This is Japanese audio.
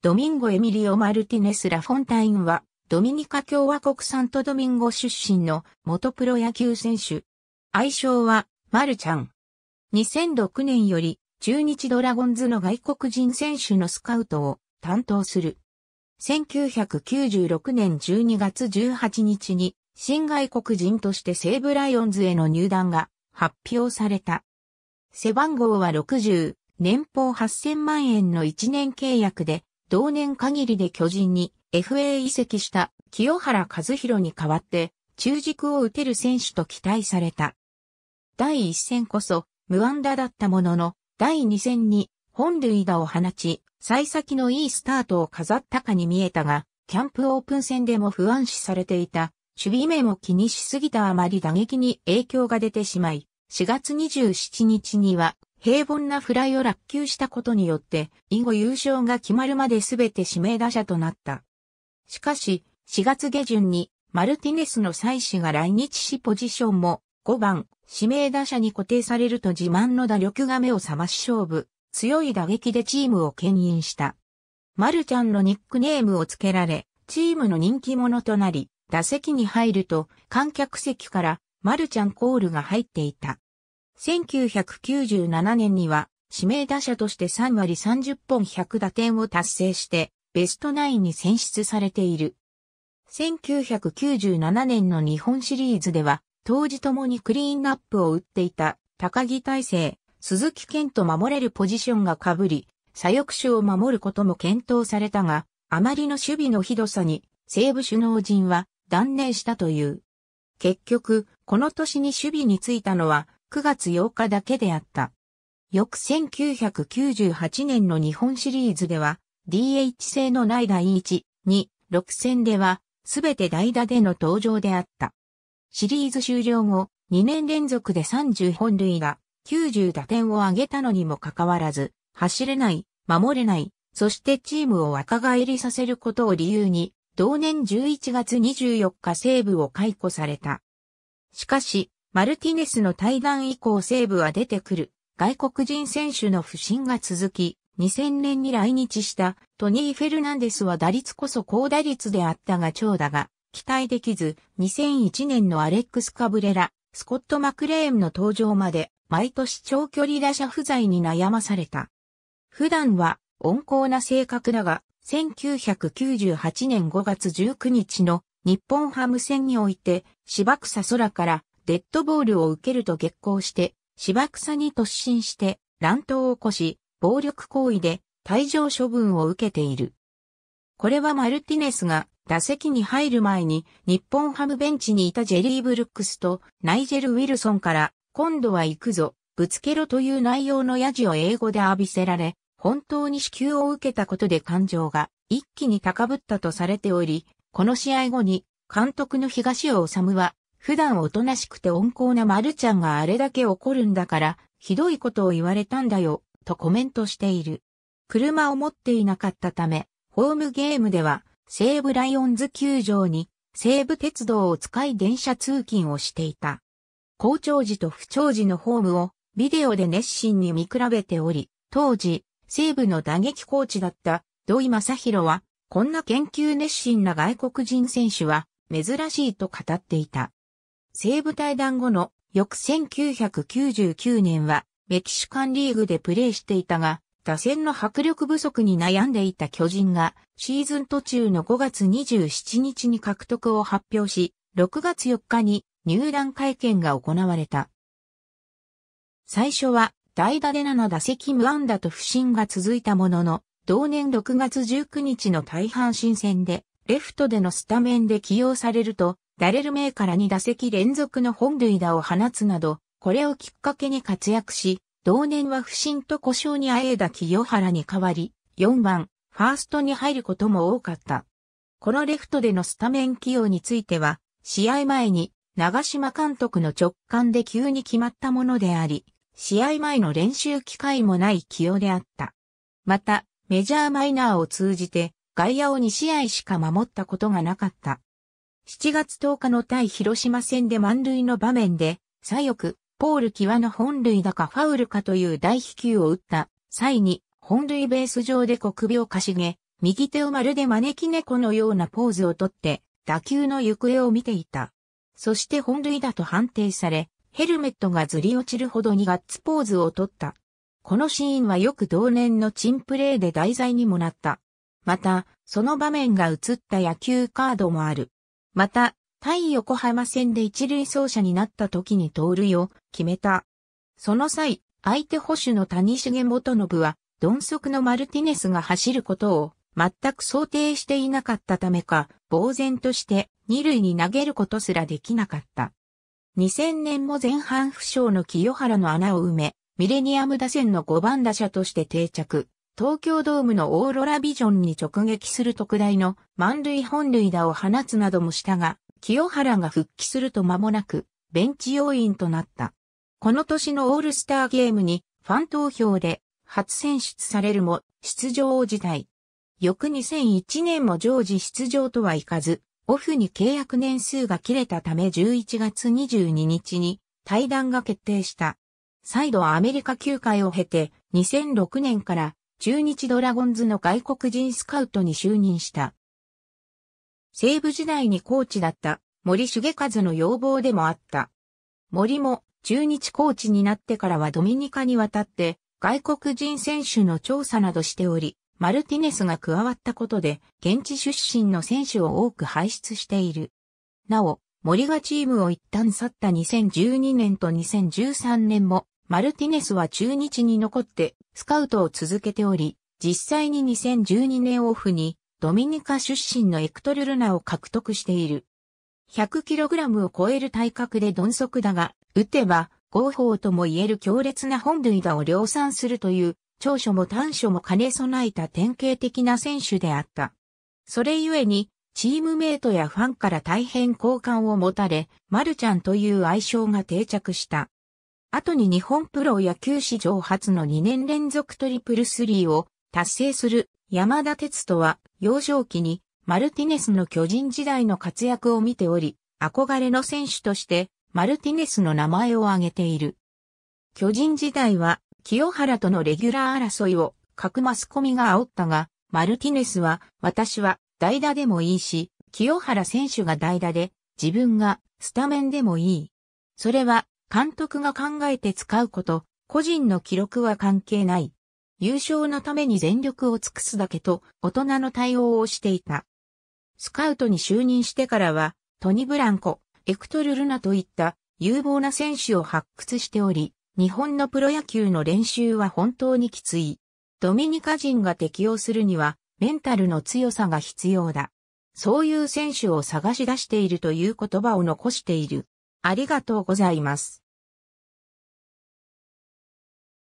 ドミンゴ・エミリオ・マルティネス・ラフォンタインは、ドミニカ共和国サントドミンゴ出身の元プロ野球選手。愛称は、マルちゃん。2006年より、中日ドラゴンズの外国人選手のスカウトを担当する。1996年12月18日に、新外国人として西武ライオンズへの入団が発表された。背番号は60、年俸8000万円の1年契約で、同年限りで巨人に FA 移籍した清原和博に代わって中軸を打てる選手と期待された。第1戦こそ無安打だったものの第2戦に本塁打を放ち、幸先のいいスタートを飾ったかに見えたが、キャンプオープン戦でも不安視されていた、守備面も気にしすぎたあまり打撃に影響が出てしまい、4月27日には平凡なフライを落球したことによって、以後優勝が決まるまで全て指名打者となった。しかし、4月下旬に、マルティネスの妻子が来日しポジションも、5番、指名打者に固定されると自慢の打力が目を覚まし勝負、強い打撃でチームを牽引した。マルちゃんのニックネームを付けられ、チームの人気者となり、打席に入ると、観客席から、マルちゃんコールが入っていた。1997年には指名打者として3割30本100打点を達成してベストナインに選出されている。1997年の日本シリーズでは当時ともにクリーンアップを打っていた高木大成、鈴木健と守れるポジションが被り、左翼手を守ることも検討されたが、あまりの守備のひどさに西部首脳陣は断念したという。結局、この年に守備についたのは9月8日だけであった。翌1998年の日本シリーズでは、DH 制のない第1、2、6戦では、すべて代打での登場であった。シリーズ終了後、2年連続で30本塁が、90打点を挙げたのにもかかわらず、走れない、守れない、そしてチームを若返りさせることを理由に、同年11月24日西部を解雇された。しかし、マルティネスの対談以降西部は出てくる外国人選手の不振が続き、2000年に来日したトニー・フェルナンデスは打率こそ高打率であったが長打が期待できず、2001年のアレックス・カブレラ、スコット・マクレーンの登場まで毎年長距離打者不在に悩まされた。普段は温厚な性格だが、1998年5月19日の日本ハム戦において、芝草空からデッドボールを受けると激光して、芝草に突進して、乱闘を起こし、暴力行為で退場処分を受けている。これはマルティネスが打席に入る前に日本ハムベンチにいたジェリー・ブルックスとナイジェル・ウィルソンから今度は行くぞ、ぶつけろという内容のヤジを英語で浴びせられ、本当に支給を受けたことで感情が一気に高ぶったとされており、この試合後に監督の東尾治は普段おとなしくて温厚なマルちゃんがあれだけ怒るんだから、ひどいことを言われたんだよ、とコメントしている。車を持っていなかったため、ホームゲームでは、西武ライオンズ球場に、西武鉄道を使い電車通勤をしていた。校長時と不調時のホームを、ビデオで熱心に見比べており、当時、西武の打撃コーチだった土井正宏は、こんな研究熱心な外国人選手は珍しいと語っていた。西武対談後の翌1999年はメキシカンリーグでプレーしていたが、打線の迫力不足に悩んでいた巨人がシーズン途中の5月27日に獲得を発表し、6月4日に入団会見が行われた。最初は代打で7打席無安打と不振が続いたものの、同年6月19日の大阪新戦でレフトでのスタメンで起用されると、ダレルメイから2打席連続の本塁打を放つなど、これをきっかけに活躍し、同年は不審と故障にあえいだ清原に代わり、4番、ファーストに入ることも多かった。このレフトでのスタメン起用については、試合前に長島監督の直感で急に決まったものであり、試合前の練習機会もない起用であった。また、メジャーマイナーを通じて、外野を2試合しか守ったことがなかった。7月10日の対広島戦で満塁の場面で、左翼、ポール際の本塁打かファウルかという大飛球を打った際に、本塁ベース上で小首をかしげ、右手をまるで招き猫のようなポーズをとって、打球の行方を見ていた。そして本塁だと判定され、ヘルメットがずり落ちるほどにガッツポーズをとった。このシーンはよく同年のチンプレーで題材にもなった。また、その場面が映った野球カードもある。また、対横浜戦で一塁走者になった時に盗塁を決めた。その際、相手保守の谷重元信は、鈍足のマルティネスが走ることを全く想定していなかったためか、呆然として二塁に投げることすらできなかった。2000年も前半負傷の清原の穴を埋め、ミレニアム打線の5番打者として定着。東京ドームのオーロラビジョンに直撃する特大の満塁本塁打を放つなどもしたが、清原が復帰すると間もなく、ベンチ要員となった。この年のオールスターゲームにファン投票で初選出されるも出場を辞退。翌2001年も常時出場とはいかず、オフに契約年数が切れたため11月22日に対談が決定した。再度アメリカ球界を経て2006年から中日ドラゴンズの外国人スカウトに就任した。西部時代にコーチだった森重和の要望でもあった。森も中日コーチになってからはドミニカに渡って外国人選手の調査などしており、マルティネスが加わったことで現地出身の選手を多く輩出している。なお、森がチームを一旦去った2012年と2013年もマルティネスは中日に残ってスカウトを続けており、実際に2012年オフにドミニカ出身のエクトルルナを獲得している。100kg を超える体格で鈍足だが、打てば合法とも言える強烈な本塁打を量産するという長所も短所も兼ね備えた典型的な選手であった。それゆえに、チームメイトやファンから大変好感を持たれ、マルちゃんという愛称が定着した。後に日本プロ野球史上初の2年連続トリプルスリーを達成する山田哲人は幼少期にマルティネスの巨人時代の活躍を見ており、憧れの選手としてマルティネスの名前を挙げている。巨人時代は清原とのレギュラー争いを各マスコミが煽ったが、マルティネスは私は代打でもいいし、清原選手が代打で自分がスタメンでもいい。それは監督が考えて使うこと、個人の記録は関係ない。優勝のために全力を尽くすだけと大人の対応をしていた。スカウトに就任してからは、トニ・ブランコ、エクトル・ルナといった有望な選手を発掘しており、日本のプロ野球の練習は本当にきつい。ドミニカ人が適応するには、メンタルの強さが必要だ。そういう選手を探し出しているという言葉を残している。ありがとうございます。